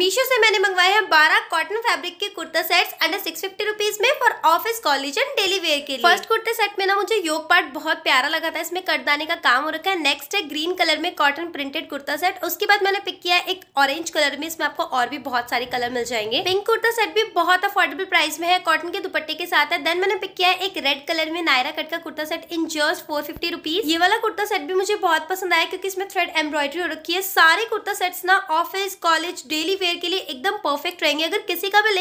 मीशो से मैंने मंगवाए हैं बारह कॉटन फैब्रिक के kurta sets under six fifty rupees में for office college and daily wear के लिए फर्स्ट कुर्ता सेट में ना मुझे योग पार्ट बहुत प्यारा लगा था इसमें कटदाने का काम हो रखा है नेक्स्ट है ग्रीन कलर में कॉटन प्रिंटेड कुर्ता सेट उसके बाद मैंने पिक किया एक ऑरेंज कलर में इसमें आपको और भी बहुत सारे कलर मिल जाएंगे पिंक कुर्ता सेट भी बहुत अफोर्डेबल प्राइस में है कॉटन के दुपट्टे के साथ है देन मैंने पिक किया एक रेड कलर में नायरा कट का kurta set in just four fifty rupees ये वाला कुर्ता सेट भी मुझे बहुत पसंद आया क्योंकि इसमें थ्रेड एम्ब्रॉयडरी हो रखी है सारे कुर्ता सेट्स ना office college daily wear wear के लिए एकदम परफेक्ट रहेंगे अगर किसी का भी